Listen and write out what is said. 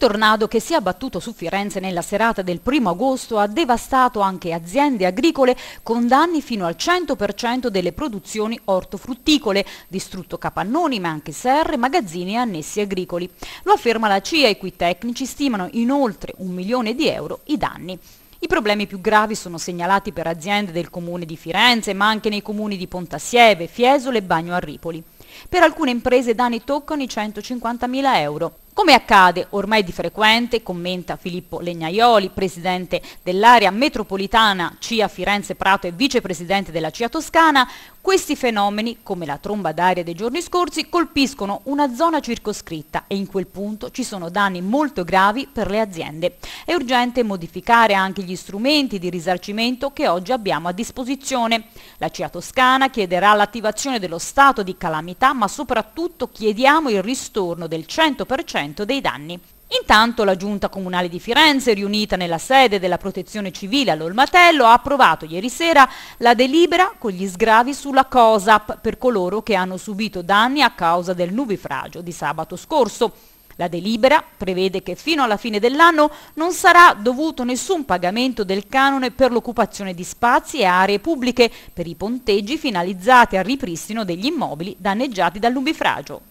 tornado che si è abbattuto su Firenze nella serata del 1 agosto ha devastato anche aziende agricole con danni fino al 100% delle produzioni ortofrutticole, distrutto capannoni ma anche serre, magazzini e annessi agricoli. Lo afferma la CIA i cui tecnici stimano in oltre un milione di euro i danni. I problemi più gravi sono segnalati per aziende del comune di Firenze, ma anche nei comuni di Pontassieve, Fiesole e Bagno a Ripoli. Per alcune imprese i danni toccano i 150.000 euro. Come accade ormai di frequente, commenta Filippo Legnaioli, presidente dell'area metropolitana CIA Firenze Prato e vicepresidente della CIA Toscana, questi fenomeni, come la tromba d'aria dei giorni scorsi, colpiscono una zona circoscritta e in quel punto ci sono danni molto gravi per le aziende. È urgente modificare anche gli strumenti di risarcimento che oggi abbiamo a disposizione. La CIA Toscana chiederà l'attivazione dello stato di calamità, ma soprattutto chiediamo il ristorno del 100% dei danni. Intanto la Giunta Comunale di Firenze, riunita nella sede della Protezione Civile all'Olmatello, ha approvato ieri sera la delibera con gli sgravi sulla COSAP per coloro che hanno subito danni a causa del nubifragio di sabato scorso. La delibera prevede che fino alla fine dell'anno non sarà dovuto nessun pagamento del canone per l'occupazione di spazi e aree pubbliche per i ponteggi finalizzati al ripristino degli immobili danneggiati dall'umbifragio.